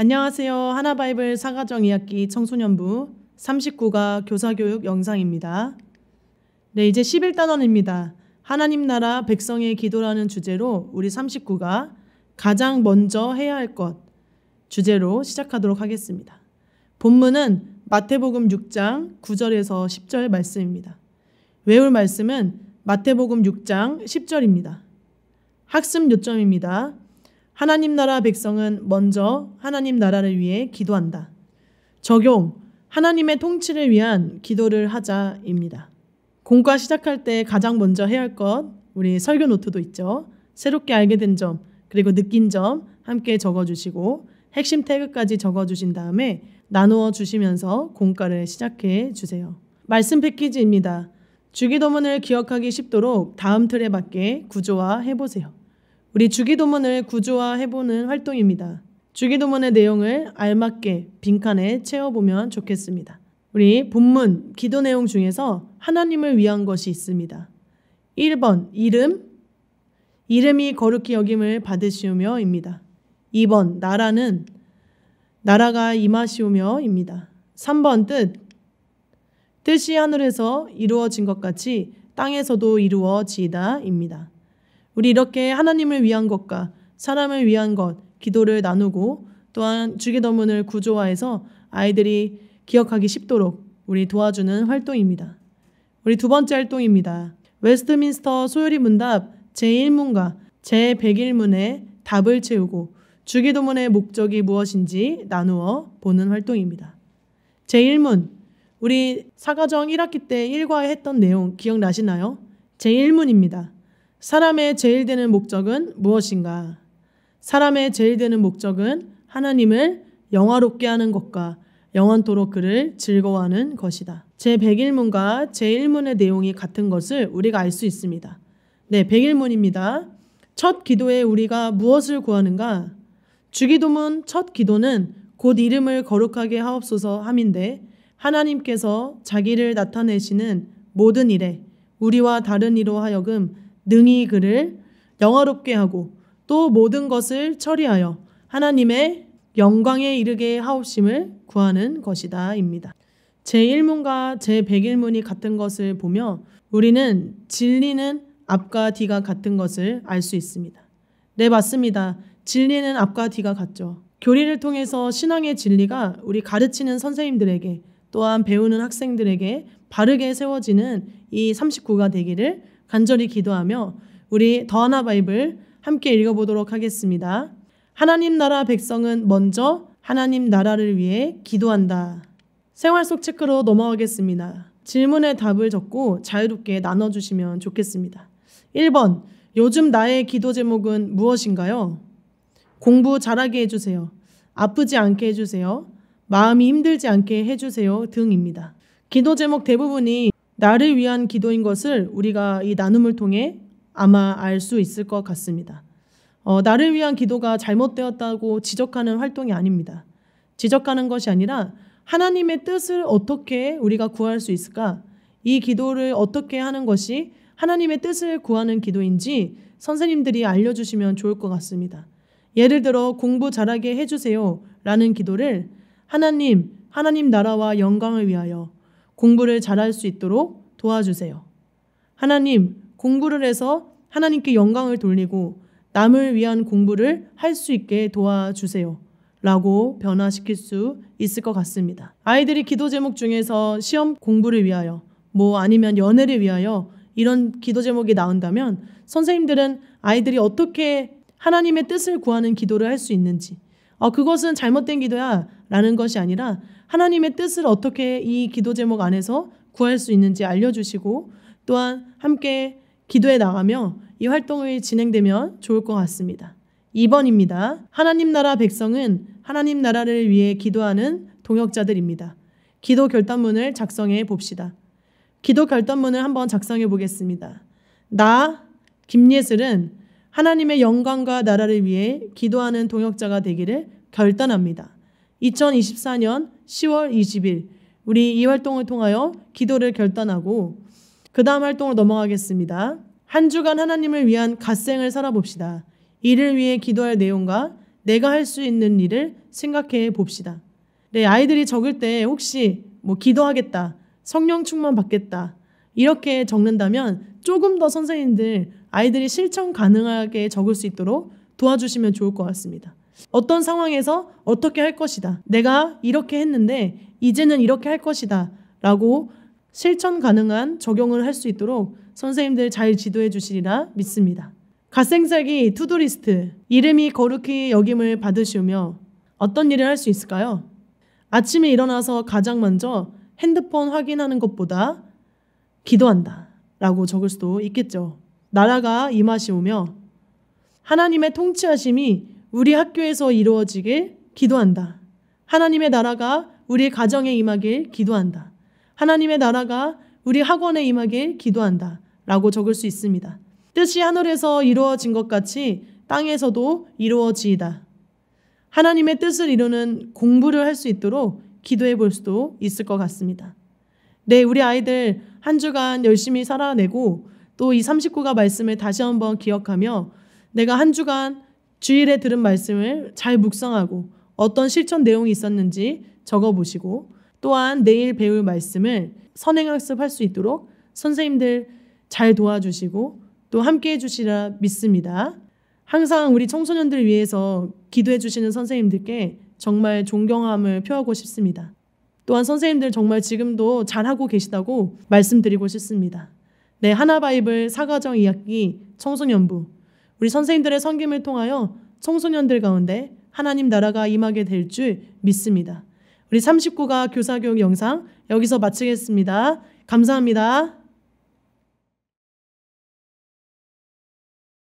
안녕하세요. 하나바이블 사과정 2학기 청소년부 39가 교사교육 영상입니다. 네, 이제 11단원입니다. 하나님 나라 백성의 기도라는 주제로 우리 39가 가장 먼저 해야 할 것 주제로 시작하도록 하겠습니다. 본문은 마태복음 6장 9절에서 10절 말씀입니다. 외울 말씀은 마태복음 6장 10절입니다. 학습 요점입니다. 하나님 나라 백성은 먼저 하나님 나라를 위해 기도한다. 적용, 하나님의 통치를 위한 기도를 하자입니다. 공과 시작할 때 가장 먼저 해야 할 것, 우리 설교 노트도 있죠. 새롭게 알게 된 점, 그리고 느낀 점 함께 적어주시고 핵심 태그까지 적어주신 다음에 나누어 주시면서 공과를 시작해 주세요. 말씀 패키지입니다. 주기도문을 기억하기 쉽도록 다음 틀에 맞게 구조화 해보세요. 우리 주기도문을 구조화해보는 활동입니다. 주기도문의 내용을 알맞게 빈칸에 채워보면 좋겠습니다. 우리 본문 기도 내용 중에서 하나님을 위한 것이 있습니다. 1번 이름 이름이 거룩히 여김을 받으시오며입니다. 2번 나라는 나라가 임하시오며입니다. 3번 뜻 뜻이 하늘에서 이루어진 것 같이 땅에서도 이루어지이다입니다. 우리 이렇게 하나님을 위한 것과 사람을 위한 것, 기도를 나누고 또한 주기도문을 구조화해서 아이들이 기억하기 쉽도록 우리 도와주는 활동입니다. 우리 두 번째 활동입니다. 웨스트민스터 소요리 문답 제1문과 제101문의 답을 채우고 주기도문의 목적이 무엇인지 나누어 보는 활동입니다. 제1문 우리 사가정 1학기 때 1과에 했던 내용 기억나시나요? 제1문입니다. 사람의 제일 되는 목적은 무엇인가? 사람의 제일 되는 목적은 하나님을 영화롭게 하는 것과 영원토록 그를 즐거워하는 것이다. 제101문과 제1문의 내용이 같은 것을 우리가 알 수 있습니다. 네, 101문입니다. 첫 기도에 우리가 무엇을 구하는가? 주기도문 첫 기도는 곧 이름을 거룩하게 하옵소서 함인데 하나님께서 자기를 나타내시는 모든 일에 우리와 다른 이로 하여금 능히 그를 영화롭게 하고 또 모든 것을 처리하여 하나님의 영광에 이르게 하옵심을 구하는 것이다 입니다. 제1문과 제101문이 같은 것을 보며 우리는 진리는 앞과 뒤가 같은 것을 알 수 있습니다. 네, 맞습니다. 진리는 앞과 뒤가 같죠. 교리를 통해서 신앙의 진리가 우리 가르치는 선생님들에게 또한 배우는 학생들에게 바르게 세워지는 이 39가 되기를 간절히 기도하며 우리 더 하나 바이블 함께 읽어보도록 하겠습니다. 하나님 나라 백성은 먼저 하나님 나라를 위해 기도한다. 생활 속 체크로 넘어가겠습니다. 질문에 답을 적고 자유롭게 나눠주시면 좋겠습니다. 1번, 요즘 나의 기도 제목은 무엇인가요? 공부 잘하게 해주세요. 아프지 않게 해주세요. 마음이 힘들지 않게 해주세요. 등입니다. 기도 제목 대부분이 나를 위한 기도인 것을 우리가 이 나눔을 통해 아마 알 수 있을 것 같습니다. 어, 나를 위한 기도가 잘못되었다고 지적하는 활동이 아닙니다. 지적하는 것이 아니라 하나님의 뜻을 어떻게 우리가 구할 수 있을까? 이 기도를 어떻게 하는 것이 하나님의 뜻을 구하는 기도인지 선생님들이 알려주시면 좋을 것 같습니다. 예를 들어 공부 잘하게 해주세요 라는 기도를 하나님, 하나님 나라와 영광을 위하여 공부를 잘할 수 있도록 도와주세요. 하나님, 공부를 해서 하나님께 영광을 돌리고 남을 위한 공부를 할 수 있게 도와주세요. 라고 변화시킬 수 있을 것 같습니다. 아이들이 기도 제목 중에서 시험 공부를 위하여 뭐 아니면 연애를 위하여 이런 기도 제목이 나온다면 선생님들은 아이들이 어떻게 하나님의 뜻을 구하는 기도를 할 수 있는지 어, 그것은 잘못된 기도야 라는 것이 아니라 하나님의 뜻을 어떻게 이 기도 제목 안에서 구할 수 있는지 알려주시고 또한 함께 기도해 나가며 이 활동이 진행되면 좋을 것 같습니다. 2번입니다. 하나님 나라 백성은 하나님 나라를 위해 기도하는 동역자들입니다. 기도 결단문을 작성해 봅시다. 기도 결단문을 한번 작성해 보겠습니다. 나, 김예슬은 하나님의 영광과 나라를 위해 기도하는 동역자가 되기를 결단합니다. 2024년 10월 20일 우리 이 활동을 통하여 기도를 결단하고 그 다음 활동으로 넘어가겠습니다. 한 주간 하나님을 위한 갓생을 살아봅시다. 이를 위해 기도할 내용과 내가 할 수 있는 일을 생각해 봅시다. 네, 아이들이 적을 때 혹시 뭐 기도하겠다, 성령 충만 받겠다 이렇게 적는다면 조금 더 선생님들 아이들이 실천 가능하게 적을 수 있도록 도와주시면 좋을 것 같습니다. 어떤 상황에서 어떻게 할 것이다. 내가 이렇게 했는데 이제는 이렇게 할 것이다. 라고 실천 가능한 적용을 할 수 있도록 선생님들 잘 지도해 주시리라 믿습니다. 갓생살기 투두리스트 이름이 거룩히 여김을 받으시오며 어떤 일을 할 수 있을까요? 아침에 일어나서 가장 먼저 핸드폰 확인하는 것보다 기도한다 라고 적을 수도 있겠죠. 나라가 임하시오며 하나님의 통치하심이 우리 학교에서 이루어지길 기도한다. 하나님의 나라가 우리 가정에 임하길 기도한다. 하나님의 나라가 우리 학원에 임하길 기도한다. 라고 적을 수 있습니다. 뜻이 하늘에서 이루어진 것 같이 땅에서도 이루어지이다. 하나님의 뜻을 이루는 공부를 할 수 있도록 기도해 볼 수도 있을 것 같습니다. 네, 우리 아이들 한 주간 열심히 살아내고 또 이 39가 말씀을 다시 한번 기억하며 내가 한 주간 주일에 들은 말씀을 잘 묵상하고 어떤 실천 내용이 있었는지 적어보시고 또한 내일 배울 말씀을 선행학습할 수 있도록 선생님들 잘 도와주시고 또 함께 해주시라 믿습니다. 항상 우리 청소년들 위해서 기도해 주시는 선생님들께 정말 존경함을 표하고 싶습니다. 또한 선생님들 정말 지금도 잘하고 계시다고 말씀드리고 싶습니다. 네, 하나바이블 사과정 이야기 청소년부 우리 선생님들의 섬김을 통하여 청소년들 가운데 하나님 나라가 임하게 될 줄 믿습니다. 우리 39가 교사교육 영상 여기서 마치겠습니다. 감사합니다.